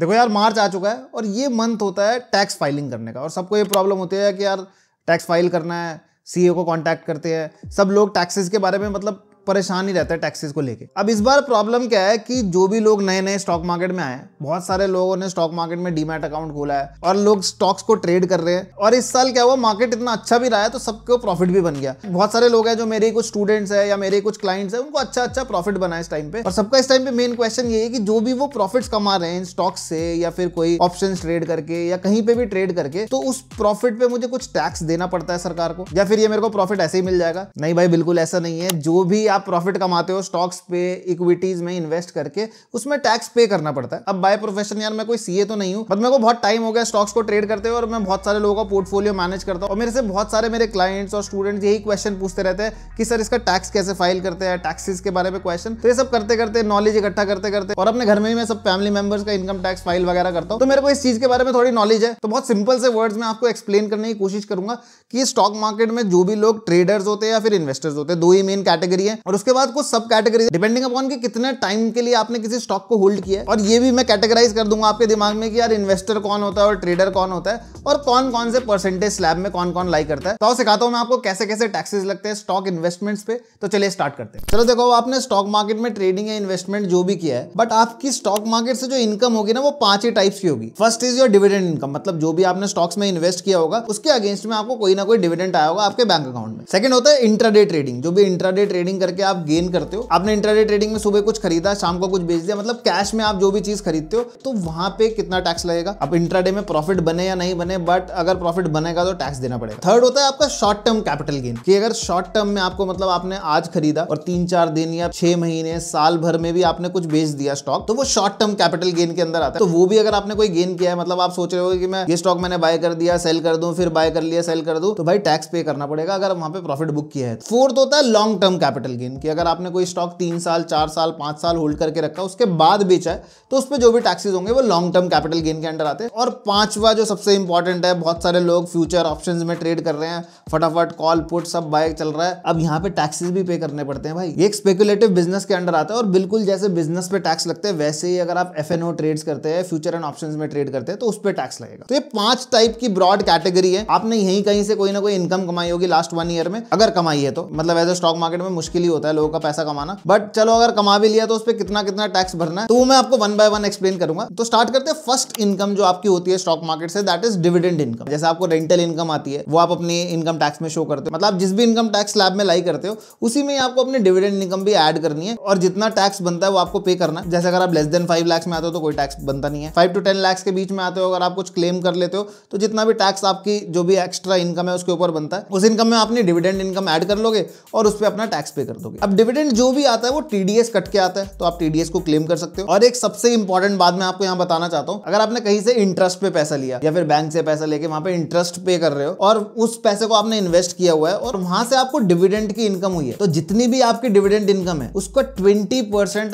देखो यार मार्च आ चुका है और ये मंथ होता है टैक्स फाइलिंग करने का और सबको ये प्रॉब्लम होती है कि यार टैक्स फाइल करना है सी e को कॉन्टैक्ट करते हैं सब लोग टैक्सेस के बारे में मतलब परेशान ही रहता है टैक्सेस को लेके अब इस बार प्रॉब्लम क्या है कि जो भी लोग नए नए स्टॉक मार्केट में आए हैं बहुत सारे लोगों ने स्टॉक मार्केट में डीमेट अकाउंट खोला है और लोग स्टॉक्स को ट्रेड कर रहे हैं और इस साल क्या हुआ मार्केट इतना अच्छा भी रहा है तो सबको प्रॉफिट भी बन गया बहुत सारे लोग हैं जो मेरे कुछ स्टूडेंट्स है या मेरे कुछ क्लाइंट्स है उनको अच्छा अच्छा प्रॉफिट बना इस टाइम पे और सबका इस टाइम पे मेन क्वेश्चन ये है कि जो भी वो प्रॉफिट कमा रहे हैं स्टॉक्स से या फिर कोई ऑप्शन ट्रेड करके या कहीं पे भी ट्रेड करके तो उस प्रॉफिट पे मुझे कुछ टैक्स देना पड़ता है सरकार को या फिर ये मेरे को प्रॉफिट ऐसे ही मिल जाएगा नहीं भाई बिल्कुल ऐसा नहीं है जो भी आप आप प्रॉफिट कमाते हो स्टॉक्स पे इक्विटीज में इन्वेस्ट करके उसमें टैक्स पे करना पड़ता है अब बाय प्रोफेशन यार मैं कोई सीए तो नहीं हूँ बट मेरे को बहुत टाइम हो गया स्टॉक्स को ट्रेड करते हुए और मैं बहुत सारे लोगों का पोर्टफोलियो मैनेज करता हूँ और मेरे से बहुत सारे मेरे क्लाइंट्स और स्टूडेंट्स यही क्वेश्चन पूछते रहते हैं कि सर इसका टैक्स कैसे फाइल करते हैं टैक्सेस के बारे में क्वेश्चन तो ये सब करते करते नॉलेज इकट्ठा करते करते और अपने घर में ही मैं सब फैमिली मेंबर्स का इनकम टैक्स फाइल वगैरह करता हूँ तो मेरे को इस चीज के बारे में थोड़ी नॉलेज है तो बहुत सिंपल से वर्ड्स में आपको एक्सप्लेन करने की कोशिश करूंगा कि स्टॉक मार्केट में जो भी लोग ट्रेडर्स होते हैं या फिर इन्वेस्टर्स होते हैं दो ही मेन कैटेगरी है और उसके बाद कुछ सब कैटेगरी डिपेंडिंग अपॉन कि कितने टाइम के लिए आपने किसी स्टॉक को होल्ड किया है और ये भी मैं कैटेगराइज कर दूंगा आपके दिमाग में कि यार इन्वेस्टर कौन होता है और ट्रेडर कौन होता है और कौन कौन से परसेंटेज स्लैब में कौन कौन लाई करता है तो सिखाता हूं मैं आपको कैसे कैसे टैक्सेस लगते हैं स्टॉक इन्वेस्टमेंट्स पे तो चलिए स्टार्ट करते हैं चलो देखो आपने स्टॉक मार्केट में ट्रेडिंग या इन्वेस्टमेंट जो भी किया है बट आपकी स्टॉक मार्केट से जो इनकम होगी ना वो पांच ही टाइप्स की होगी first is your dividend income मतलब जो भी आपने स्टॉक्स में इन्वेस्ट किया होगा उसके अगेंस्ट में आपको कोई ना कोई डिविडेंड आया होगा आपके बैंक अकाउंट में सेकंड होता है इंट्राडे ट्रेडिंग जो भी इंट्राडे ट्रेडिंग करके आप गेन करते हो आपने इंटरनेट ट्रेडिंग में सुबह कुछ खरीदा शाम को कुछ बेच दिया मतलब कैश में आप जो भी चीज खरीदते हो तो वहां पे कितना टैक्स लगेगा अब इंट्राडे में प्रॉफिट बने या नहीं बने बट अगर प्रॉफिट बनेगा तो टैक्स देना पड़ेगा थर्ड होता है आपका शॉर्ट टर्म कैपिटल गेन की अगर शॉर्ट टर्म में आपको मतलब आपने आज खरीदा और तीन चार दिन या छह महीने साल भर में भी आपने कुछ बेच दिया स्टॉक तो वो शॉर्ट टर्म कैपिटल गेन के अंदर आता है तो वो भी अगर आपने कोई गेन किया है मतलब आप सोच रहे हो कि मैं ये स्टॉक मैंने बाय कर दिया सेल कर दू फिर बाय कर लिया सेल कर दू तो भाई टैक्स पे करना पड़ेगा अगर वहां पे प्रॉफिट बुक किया है फोर्थ होता है लॉन्ग टर्म कैपिटल गेन कि अगर आपने कोई स्टॉक तीन साल चार साल पांच साल होल्ड करके रखा उसके बाद बेचा है तो उस पर जो भी टैक्सेस होंगे वो लॉन्ग टर्म कैपिटल गेन के अंडर आते हैं और पांचवा जो सबसे इंपॉर्टेंट है बहुत सारे लोग फ्यूचर ऑप्शन में ट्रेड कर रहे हैं फटाफट कॉल पुट सब बाइक चल रहा है अब यहाँ पे टैक्सेस भी पे करने पड़ते हैं भाई ये एक स्पेकुलेटिव बिजनेस के अंडर आता है और बिल्कुल जैसे बिजनेस पे टैक्स लगते हैं वैसे ही अगर आप एफ एन ओ ट्रेड करते हैं फ्यूचर एंड ऑप्शन में ट्रेड करते हैं तो उस पर टैक्स लगेगा तो ये पांच टाइप की ब्रॉड कैटेगरी है आपने यहीं कहीं से कोई ना कोई इनकम कमाई होगी लास्ट वन ईयर में अगर कमाई है तो मतलब एज ए स्टॉक मार्केट में मुश्किल ही होता है लोगों का पैसा कमाना बट चलो अगर कमा भी लिया तो उस पर कितना कितना टैक्स भरना है तो मैं आपको वन बाय वन एक्सप्लेन करूंगा तो स्टार्ट करते हैं फर्स्ट इनकम जो आपकी होती है स्टॉक मार्केट से दैट इज डिविडेंड इनकम जैसे आपको रेंटल इनकम आती है वो आप अपनी इनकम टैक्स में शो करते हो मतलब जिस भी इनकम टैक्स लैब में लाई करते हो उसी में आपको अपने डिविडेंड इनकम भी एड करनी है और जितना टैक्स बनता है वो आपको पे करना है जैसे अगर आप लेस देन फाइव लैक्स में आते हो तो कोई टैक्स बनता नहीं है फाइव टू टेन लैक्स के बीच में आते हो अगर आप कुछ क्लेम कर लेते हो तो जितना भी टैक्स आपकी जो भी एक्स्ट्रा इनकम है उसके ऊपर बनता है उस इनकम में आपने डिविडेंड इनकम ऐड कर लोगे और उस पर अपना टैक्स पे कर कर दोगे अब डिविडेंड जो भी आता है वो टीडीएस कट के आता है तो आप टीडीएस को क्लेम कर सकते हो और एक सबसे इंपॉर्टेंट बात मैं आपको यहाँ बताना चाहता हूँ अगर आपने कहीं से इंटरेस्ट पे पैसा लिया या फिर बैंक से पैसा लेके वहां पे इंटरेस्ट पे कर रहे हो और उस पैसे को आपने इन्वेस्ट किया हुआ है और वहां से आपको डिविडेंड की इनकम हुई है तो जितनी भी आपकी डिविडेंड इनकम है उसका ट्वेंटी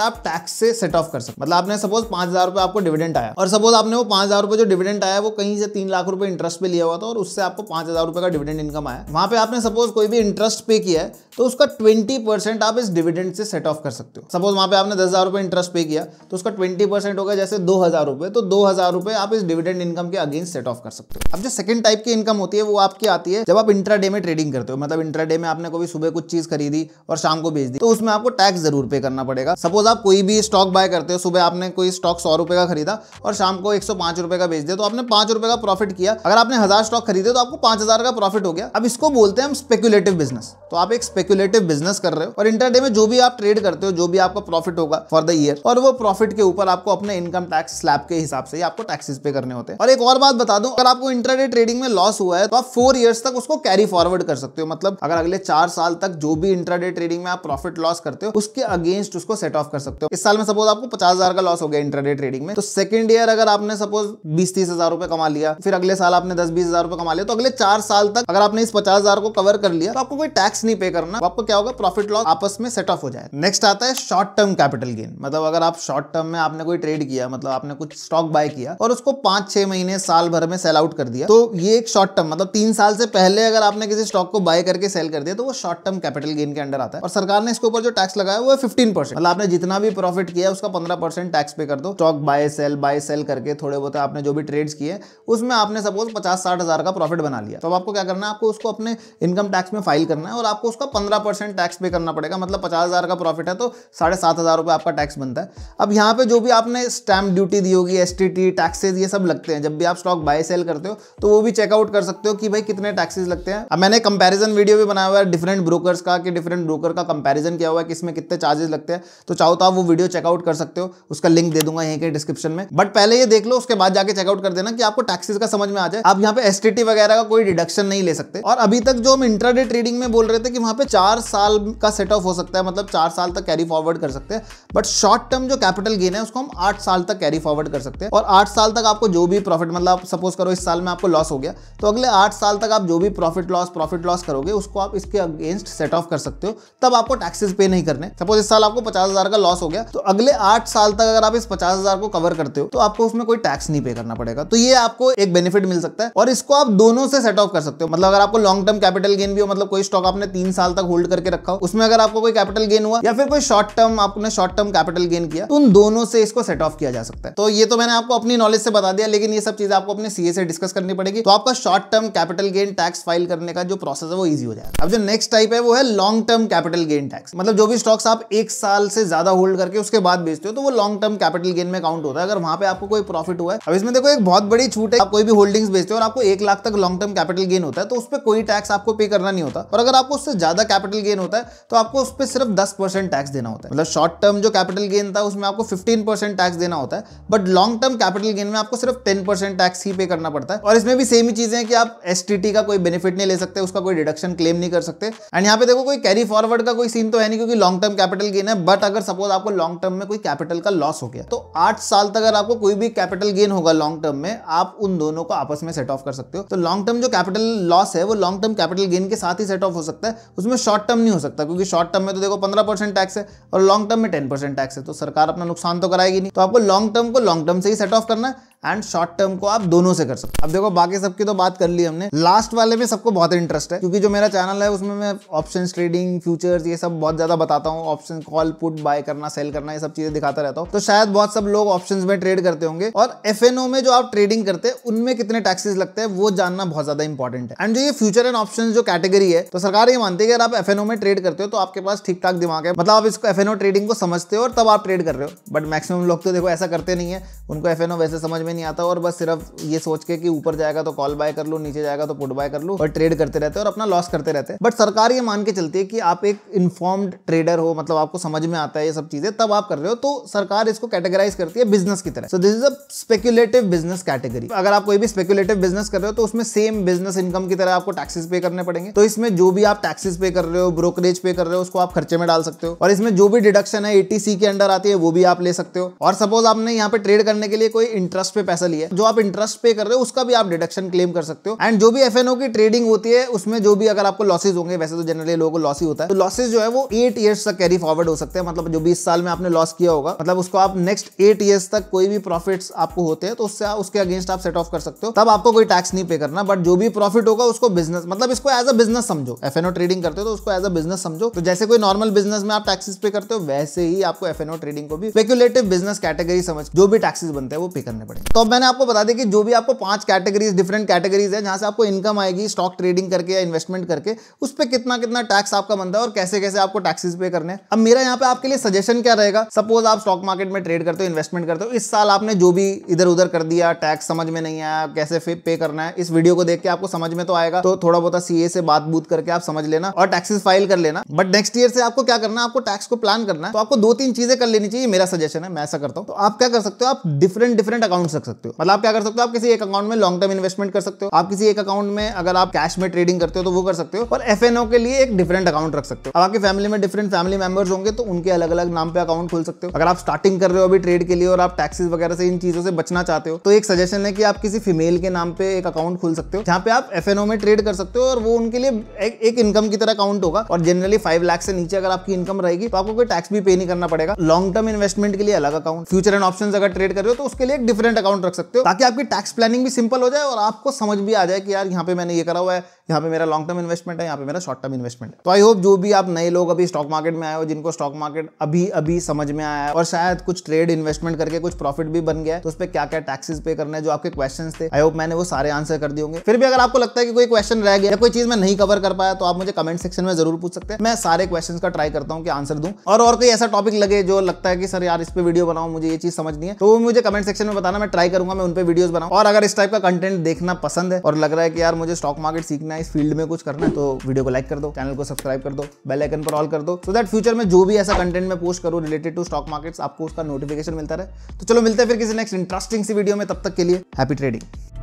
आप टैक्स से सेट ऑफ कर सकते मतलब आपने सपोज पांच हजार रुपए आपको डिविडेंड आया और सपोज आपने वो पांच हजार रुपए जो डिविडेंड आया वो कहीं से तीन लाख रुपए इंटरेस्ट पे लिया हुआ था और उससे आपको पांच हजार रुपए का डिविडेंड इनकम आया वहां पे आपने सपोज कोई भी इंटरेस्ट पे किया है तो उसका ट्वेंटी परसेंट आप इस डिविडेंड से सेट ऑफ कर सकते हो सपोज वहां पे आपने दस हजार रुपए इंटरेस्ट पे किया तो उसका ट्वेंटी परसेंट होगा जैसे दो हजार रुपए तो दो हजार रुपए आप इस डिविडेंड इनकम के अगेंस्ट सेट ऑफ कर सकते हो अब जो सेकंड टाइप की इनकम होती है वो आपकी आती है जब आप इंट्राडे में ट्रेडिंग करते हो मतलब इंट्राडे में आपने कभी सुबह कुछ चीज खरीदी और शाम को बेच दी तो उसमें आपको टैक्स जरूर पे करना पड़ेगा सपोज आप कोई भी स्टॉक बाय करते हो सुबह आपने कोई स्टॉक सौ रुपए का खरीदा और शाम को एक सौ रुपए का बेच दिया तो आपने पांच रुपए का प्रॉफिट किया अगर आपने हजार स्टॉक खरीदे तो आपको पांच का प्रॉफिट हो गया अब इसको बोलते हैं हम स्पेकुलेटिव बिजनेस तो आप एक स्पेकुलेटिव बिजनेस कर रहे रहे हो और इंटरडे में जो भी आप ट्रेड करते हो जो भी आपका प्रॉफिट होगा फॉर द ईयर और वो प्रॉफिट के ऊपर आपको अपने इनकम टैक्स स्लैब के हिसाब से आपको टैक्सेस पे करने होते हैं और एक और बात बता दूं अगर आपको इंटरडे ट्रेडिंग में लॉस हुआ है तो आप फोर ईयर्स तक उसको कैरी फॉरवर्ड कर सकते हो मतलब अगर अगले चार साल तक जो भी इंटरडे ट्रेडिंग में आप प्रॉफिट लॉस करते हो उसके अगेंस्ट उसको सेट ऑफ कर सकते हो इस साल में सपोज आपको पचास का लॉस हो गया इंटरडे ट्रेडिंग में तो सेकंड ईयर अगर आपने सपोज बीस तीस हजार रुपए कमा लिया फिर अगले साल आपने दस बीस हजार रुपए कमा लिया तो अगले चार साल तक अगर आपने इस पचास को कवर कर लिया तो आपको कोई टैक्स नहीं पे करना तो आपको क्या होगा प्रॉफिट लॉस आपस में सेट ऑफ हो जाए नेक्स्ट आता है शॉर्ट टर्म कैपिटल गेन मतलब अगर आप शॉर्ट टर्म में आपने कोई ट्रेड किया मतलब आपने कुछ स्टॉक बाय किया और उसको पांच छह महीने साल भर में सेल आउट कर दिया तो ये एक शॉर्ट टर्म मतलब तीन साल से पहले अगर आपने किसी स्टॉक को बाय करके सेल कर दिया तो वो शॉर्ट टर्म कैपिटल गेन के अंडर आता है और सरकार ने इसके ऊपर जो टैक्स लगाया वो है फिफ्टीन मतलब आपने जितना भी प्रॉफिट किया उसका पंद्रह परसेंट टैक्स पे कर दो stock buy sell buy sell करके थोड़े बहुत आपने जो भी ट्रेड किए उसमें आपने सपोज पचास साठ हजार का प्रॉफिट बना लिया तो आपको क्या करना है आपको उसको अपने इनकम टैक्स में फाइल करना है और आपको उसका पंद्रह टैक्स पे करना करना पड़ेगा मतलब पचास हज़ार का प्रॉफिट है तो साढ़े सात हज़ार रुपये आपका टैक्स बनता है अब यहाँ पे जो भी आपने स्टैम्प ड्यूटी दी होगी एस टी टैक्सेज ये सब लगते हैं जब भी आप स्टॉक बाय सेल करते हो तो वो भी चेकआउट कर सकते हो कि भाई कितने टैक्सेज लगते हैं अब मैंने कंपेरिजन वीडियो भी बनाया हुआ है डिफरेंट ब्रोकर्स का कि डिफरेंट ब्रोकर का कंपेरिजन किया हुआ है कि इसमें कितने चार्जेस लगते हैं तो चाहो तो आप वो वीडियो चेकआउट कर सकते हो उसका लिंक दे दूंगा यहीं के डिस्क्रिप्शन में बट पहले ये देख लो उसके बाद जाके चेकआउट कर देना कि आपको टैक्सेस का समझ में आ जाए आप यहाँ पे एस वगैरह का कोई डिडक्शन नहीं ले सकते और अभी तक जो हम इंटरडे ट्रेडिंग में बोल रहे थे कि वहां पे चार साल का सेट ऑफ हो सकता है मतलब चार साल तक कैरी फॉरवर्ड कर सकते हैं बट शॉर्ट टर्म जो कैपिटल गेन है उसको हम आठ साल तक कैरी फॉरवर्ड कर सकते हैं और आठ साल तक आपको जो भी प्रॉफिट मतलब सपोज करो इस साल में आपको लॉस हो गया तो अगले आठ साल तक आप जो भी प्रॉफिट लॉस प्रॉफिट लॉस करोगे उसको आप इसके अगेंस्ट सेट ऑफ कर सकते हो तब आपको टैक्सेस पे नहीं करने सपोज इस साल आपको पचास का लॉस हो गया तो अगले आठ साल तक अगर आप इस पचास को कवर करते हो तो आपको उसमें कोई टैक्स नहीं पे करना पड़ेगा तो ये आपको एक बेनिफिट मिल सकता है और इसको आप दोनों से सेट ऑफ कर सकते हो मतलब अगर आपको लॉन्ग टर्म कैपिटल गेन भी हो मतलब कोई स्टॉक आपने तीन साल तक होल्ड करके रखा हो उसमें अगर आपको कोई कैपिटल गेन हुआ या फिर कोई शॉर्ट टर्म आपने शॉर्ट टर्म कैपिटल गेन किया तो उन दोनों से इसको सेट ऑफ किया जा सकता है तो ये तो मैंने आपको अपनी नॉलेज से बता दिया लेकिन ये सब चीज आपको अपने सीए से डिस्कस करनी पड़ेगी तो आपका short term capital gain tax file करने का जो प्रोसेस है वो ईजी हो जाएगा अब जो नेक्स्ट टाइप है वो है long term capital gain tax मतलब जो भी स्टॉक्स आप एक साल से ज्यादा होल्ड करके उसके बाद बेचते हो तो वो लॉन्ग टर्म कैपिटल गेन में काउंट होता है अगर वहां पे आपको कोई प्रॉफिट हुआ है अब इसमें देखो एक बहुत बड़ी छूट है आप कोई भी होल्डिंग्स बेचते हो और आपको एक लाख तक लॉन्ग टर्म कैपिटल गेन होता है तो उस पर कोई टैक्स आपको पे करना नहीं होता और अगर आपको उससे ज्यादा कैपिटल गेन होता है तो आपको उस पर सिर्फ दस परसेंट टैक्स देना होता है मतलब शॉर्ट टर्म जो कैपिटल गेन था उसमें आपको फिफ्टीन परसेंट टैक्स देना होता है but long term capital gain में आपको सिर्फ टेन परसेंट टैक्स ही पे करना पड़ता है और इसमें भी सेम ही चीजें हैं कि आप एस का कोई बेनिफिट नहीं ले सकते उसका कोई डिडक्शन क्लेम नहीं कर सकते एंड यहाँ पे देखो कोई कैरी फॉरवर्ड का कोई सीन तो है नहीं क्योंकि लॉन्ग टर्म कैपिटल गेन है बट अगर सपोज आपको लॉन्ग टर्म में कोई कैपिटल का लॉस हो गया तो आठ साल तक अगर आपको कोई भी कैपिटल गेन होगा लॉन्ग टर्म में आप उन दोनों को आपस में सेट ऑफ कर सकते हो तो लॉन्ग टर्म जो कैपिटल लॉस है वो लॉन्ग टर्म कैपिटल गेन के साथ ही सेट ऑफ हो सकता है उसमें शॉर्ट टर्म नहीं हो सकता क्योंकि शॉर्ट टर्म में तो देखो पंद्रह परसेंट टैक्स है और लॉन्ग टर्म में टेन परसेंट टैक्स है तो सरकार अपना नुकसान तो कराएगी नहीं तो आपको लॉन्ग टर्म को लॉन्ग टर्म से ही सेट ऑफ करना है एंड शॉर्ट टर्म को आप दोनों से कर सकते अब देखो बाकी सबकी तो बात कर ली हमने लास्ट वाले में सबको बहुत इंटरेस्ट है क्योंकि जो मेरा चैनल है उसमें मैं ऑप्शन ट्रेडिंग फ्यूचर्स ये सब बहुत ज्यादा बताता हूँ ऑप्शन कॉल पुट बाय करना सेल करना ये सब चीजें दिखाता रहता हूँ तो शायद बहुत सब लोग ऑप्शन में ट्रेड करते होंगे और एफ में जो आप ट्रेडिंग करते हैं उनमें कितने टैक्सेस लगते हैं वो जानना बहुत ज्यादा इंपॉर्टेंट है एंड जो ये फ्यूचर एंड ऑप्शन जो कैटेगरी है तो सरकार ये मानती है कि अगर आप एफ में ट्रेड करते हो तो आपके पास ठीक ठाक दिमाग है मतलब आप इसको एफ ट्रेडिंग को समझते हो और तब आप ट्रेड कर रहे हो बट मैक्सिमम लोग तो देखो ऐसा करते नहीं है उनको एफ वैसे समझ में में नहीं आता और बस सिर्फ ये सोच के कि ऊपर जाएगा तो कॉल बाय कर लूँ नीचे जाएगा तो पुट बाय कर लूँ और ट्रेड करते रहते और अपना लॉस करते रहते बट सरकार ये मान के चलती है कि आप एक इन्फॉर्म्ड ट्रेडर हो मतलब आपको समझ में आता है ये सब चीज़ें तब आप कर रहे हो तो सरकार इसको कैटेगराइज करती है बिजनेस की तरह so this is a speculative business category अगर आप कोई भी स्पेक्यूलेटिव बिजनेस कर रहे हो तो उसमें सेम बिजनेस इनकम की तरह आपको टैक्सेस पे करने पड़ेंगे तो इसमें जो भी आप टैक्सेस पे कर रहे हो ब्रोकरेज पे कर रहे हो उसको आप खर्चे में डाल सकते हो और इसमें जो भी डिडक्शन है एटीसी के अंडर आती है वो भी आप ले सकते हो और सपोज आपने यहाँ पे ट्रेड करने के लिए कोई इंटरेस्ट पे पैसा लिया जो आप इंटरेस्ट पे कर रहे हो उसका भी आप डिडक्शन क्लेम कर सकते हो एंड जो भी एफ की ट्रेडिंग होती है उसमें जो भी अगर आपको लॉसेज होंगे वैसे तो जनरली लोगों को लॉस ही होता है तो लॉसेज जो है वो एट ईयर्स तक कैरी फॉरवर्ड हो सकते हैं मतलब जो बीस साल में आपने लॉस किया होगा मतलब उसको आप नेक्स्ट एट ईयर्स तक कोई भी प्रॉफिट आपको होते हैं तो उससे उसके अगेंस्ट आप सेट ऑफ कर सकते हो तब आपको कोई टैक्स नहीं पे करना बट जो भी प्रॉफिट होगा उसको बिजनेस मतलब इसको एज अ बिजनेस समझो एफ ट्रेडिंग करते हो तो उसको एज अ बिजनेस समझो तो जैसे कोई नॉर्मल बिजनेस में आप टैक्सेस पे करते हो वैसे ही आपको एफ ट्रेडिंग को भी स्पेकुलेटिव बिजनेस कैटेगरी समझ जो भी टैक्सेस बनते हैं वो पे करने पड़े तो अब मैंने आपको बता दें कि जो भी आपको पांच कैटेगरीज डिफरेंट कैटेगरीज है जहां से आपको इनकम आएगी स्टॉक ट्रेडिंग करके या इन्वेस्टमेंट करके उस पर कितना कितना टैक्स आपका बनता है और कैसे कैसे आपको टैक्सेस पे करने अब मेरा यहाँ पे आपके लिए सजेशन क्या रहेगा सपोज आप स्टॉक मार्केट में ट्रेड करते हो इन्वेस्टमेंट करते हो इस साल आपने जो भी इधर उधर कर दिया टैक्स समझ में नहीं आया कैसे पे करना है इस वीडियो को देख के आपको समझ में तो आएगा तो थोड़ा बहुत सीए से बात बूत करके आप समझ लेना और टैक्सेस फाइल कर लेना बट नेक्स्ट ईयर से आपको क्या करना है आपको टैक्स को प्लान करना है तो आपको दो तीन चीजें कर लेनी चाहिए मेरा सजेशन है मैं ऐसा करता हूँ तो आप क्या कर सकते हो आप डिफरेंट डिफरेंट अकाउंट रख सकते हो मतलब आप क्या कर सकते हो आप किसी एक अकाउंट में लॉन्ग टर्म इन्वेस्टमेंट कर सकते हो आप किसी एक अकाउंट में अगर आप कैश में ट्रेडिंग करते हो तो वो कर सकते हो और एफ के लिए एक डिफरेंट अकाउंट रख सकते हो अब आपकी फैमिली में डिफरेंट फैमिली मेंबर्स होंगे तो उनके अलग अलग नाम पे अकाउंट खोल सकते हो अगर आप स्टार्टिंग कर रहे हो अभी ट्रेड के लिए और आप टैक्सेस वगैरह से इन चीजों से बचना चाहते हो तो एक सजेशन है कि आप किसी फीमेल के नाम पे एक अकाउंट खोल सकते हो जहाँ पे आप एफ में ट्रेड कर सकते हो और वो उनके लिए एक इनकम की तरह अकाउंट होगा और जनरली फाइव लाख से नीचे अगर आपकी इनकम रहेगी तो आपको कोई टैक्स भी पे नहीं करना पड़ेगा लॉन्ग टर्म इन्वेस्टमेंट के लिए अलग अकाउंट फ्यूचर एंड ऑप्शन अगर ट्रेड कर रहे हो तो उसके लिए एक डिफरेंट अकाउंट रख सकते हो ताकि आपकी टैक्स प्लानिंग भी सिंपल हो जाए और आपको समझ भी आ जाए कि यार यहाँ पे मैंने ये करा हुआ है यहाँ पे मेरा लॉन्ग टर्म इन्वेस्टमेंट है यहाँ पे मेरा शॉर्ट टर्म इन्वेस्टमेंट है तो आई होप जो भी आप नए लोग अभी स्टॉक मार्केट में आए हो जिनको स्टॉक मार्केट अभी अभी समझ में आया है और शायद कुछ ट्रेड इन्वेस्टमेंट करके कुछ प्रॉफिट भी बन गया है तो उस पर क्या क्या टैक्सेस पे करना है जो आपके क्वेश्चन थे आई होप मैंने वो सारे आंसर कर दिए होंगे फिर भी अगर आपको लगता है कि कोई क्वेश्चन रह गया या कोई चीज मैं नहीं कवर कर पाया तो आप मुझे कमेंट सेक्शन में जरूर पूछ सकते हैं मैं सारे क्वेश्चन का ट्राई करता हूँ कि आंसर दूँ और और कोई ऐसा टॉपिक लगे जो लगता है कि सर यार इस पर वीडियो बनाओ मुझे ये चीज समझनी है तो मुझे कमेंट सेक्शन में बताना मैं ट्राई करूंगा मैं उन पर वीडियोस बनाऊँ और अगर इस टाइप का कंटेंट देखना पसंद है और लग रहा है कि यार मुझे स्टॉक मार्केट सीखना है इस फील्ड में कुछ करना है तो वीडियो को लाइक कर दो चैनल को सब्सक्राइब कर दो बेल आइकन पर ऑल कर दो सो दैट फ्यूचर में जो भी ऐसा कंटेंट मैं पोस्ट करूँ रिलेटेड टू स्टॉक मार्केट्स आपको उसका नोटिफिकेशन मिलता रहे तो चलो मिलते हैं फिर किसी नेक्स्ट इंटरेस्टिंग सी वीडियो में तब तक के लिए हैप्पी ट्रेडिंग